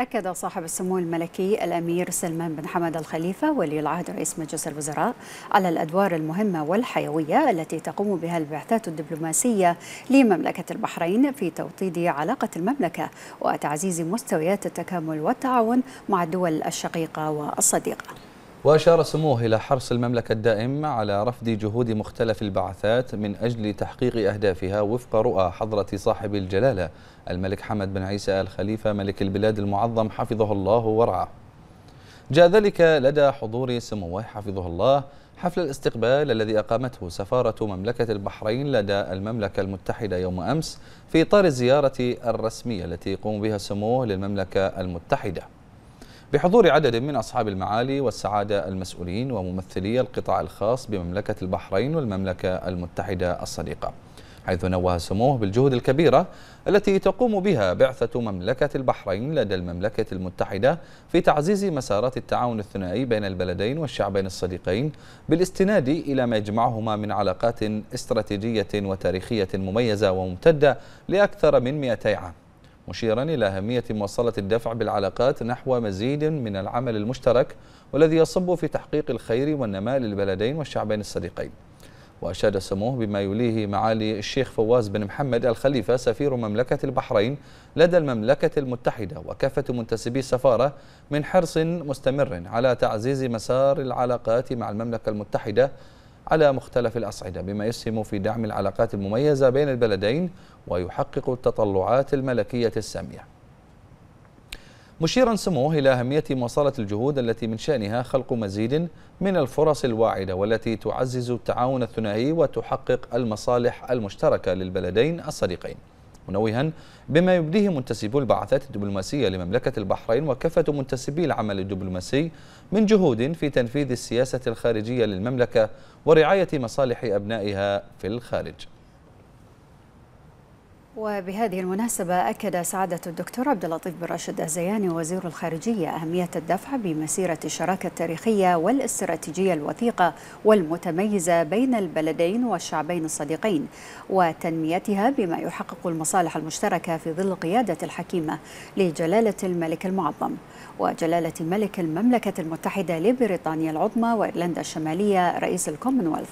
أكد صاحب السمو الملكي الأمير سلمان بن حمد الخليفة ولي العهد رئيس مجلس الوزراء على الأدوار المهمة والحيوية التي تقوم بها البعثات الدبلوماسية لمملكة البحرين في توطيد علاقة المملكة وتعزيز مستويات التكامل والتعاون مع الدول الشقيقة والصديقة وأشار سموه إلى حرص المملكة الدائم على رفض جهود مختلف البعثات من أجل تحقيق أهدافها وفق رؤى حضرة صاحب الجلالة الملك حمد بن عيسى آل خليفة ملك البلاد المعظم حفظه الله ورعاه جاء ذلك لدى حضور سموه حفظه الله حفل الاستقبال الذي أقامته سفارة مملكة البحرين لدى المملكة المتحدة يوم أمس في إطار الزيارة الرسمية التي يقوم بها سموه للمملكة المتحدة بحضور عدد من أصحاب المعالي والسعادة المسؤولين وممثلي القطاع الخاص بمملكة البحرين والمملكة المتحدة الصديقة حيث نوه سموه بالجهود الكبيرة التي تقوم بها بعثة مملكة البحرين لدى المملكة المتحدة في تعزيز مسارات التعاون الثنائي بين البلدين والشعبين الصديقين بالاستناد إلى ما يجمعهما من علاقات استراتيجية وتاريخية مميزة وممتدة لأكثر من 200 عام مشيرا إلى أهمية مواصلة الدفع بالعلاقات نحو مزيد من العمل المشترك والذي يصب في تحقيق الخير والنماء للبلدين والشعبين الصديقين وأشاد سموه بما يليه معالي الشيخ فواز بن محمد الخليفة سفير مملكة البحرين لدى المملكة المتحدة وكافة منتسبي السفارة من حرص مستمر على تعزيز مسار العلاقات مع المملكة المتحدة على مختلف الأصعدة بما يسهم في دعم العلاقات المميزة بين البلدين ويحقق التطلعات الملكية السامية مشيرا سموه إلى أهمية مواصلة الجهود التي من شأنها خلق مزيد من الفرص الواعدة والتي تعزز التعاون الثنائي وتحقق المصالح المشتركة للبلدين الصديقين منوها بما يبديه منتسبو البعثات الدبلوماسية لمملكة البحرين وكافة منتسبي العمل الدبلوماسي من جهود في تنفيذ السياسة الخارجية للمملكة ورعاية مصالح أبنائها في الخارج وبهذه المناسبة أكد سعادة الدكتور عبد اللطيف بن راشد الزياني وزير الخارجية أهمية الدفع بمسيرة الشراكة التاريخية والاستراتيجية الوثيقة والمتميزة بين البلدين والشعبين الصديقين وتنميتها بما يحقق المصالح المشتركة في ظل قيادة الحكيمة لجلالة الملك المعظم وجلالة ملك المملكة المتحدة لبريطانيا العظمى وإيرلندا الشمالية رئيس الكومنولث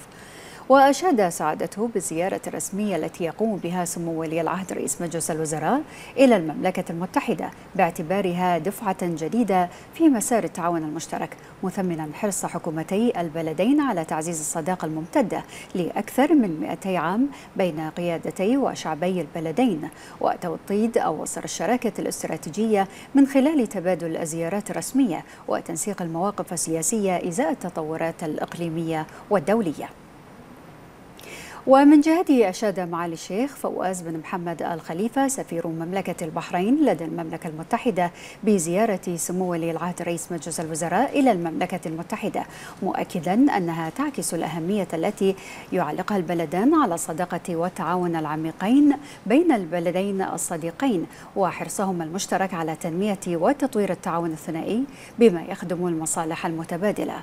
وأشاد سعادته بالزيارة الرسمية التي يقوم بها سمو ولي العهد رئيس مجلس الوزراء إلى المملكة المتحدة باعتبارها دفعة جديدة في مسار التعاون المشترك مثمنا حرص حكومتي البلدين على تعزيز الصداقة الممتدة لأكثر من 200 عام بين قيادتي وشعبي البلدين وتوطيد أوصر الشراكة الاستراتيجية من خلال تبادل الزيارات الرسمية وتنسيق المواقف السياسية إزاء التطورات الإقليمية والدولية ومن جهته أشاد معالي الشيخ فواز بن محمد الخليفة سفير مملكة البحرين لدى المملكة المتحدة بزيارة سمو ولي العهد رئيس مجلس الوزراء إلى المملكة المتحدة مؤكدا أنها تعكس الأهمية التي يعلقها البلدان على الصداقة والتعاون العميقين بين البلدين الصديقين وحرصهما المشترك على تنمية وتطوير التعاون الثنائي بما يخدم المصالح المتبادلة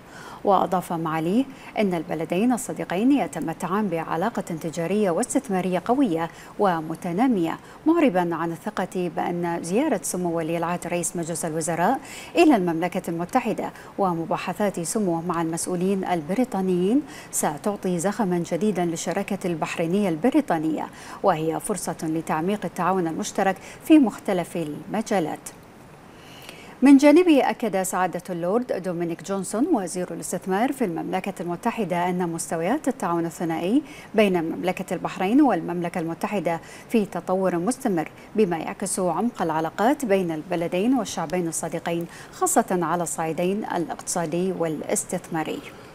وأضاف معاليه أن البلدين الصديقين يتمتعان بعلاقة علاقة تجارية واستثمارية قوية ومتنامية معربا عن الثقة بأن زيارة سمو ولي العهد رئيس مجلس الوزراء إلى المملكة المتحدة ومباحثات سموه مع المسؤولين البريطانيين ستعطي زخما جديدا للشراكة البحرينية البريطانية وهي فرصة لتعميق التعاون المشترك في مختلف المجالات من جانبه أكد سعادة اللورد دومينيك جونسون وزير الاستثمار في المملكة المتحدة أن مستويات التعاون الثنائي بين مملكة البحرين والمملكة المتحدة في تطور مستمر بما يعكس عمق العلاقات بين البلدين والشعبين الصديقين خاصة على الصعيدين الاقتصادي والاستثماري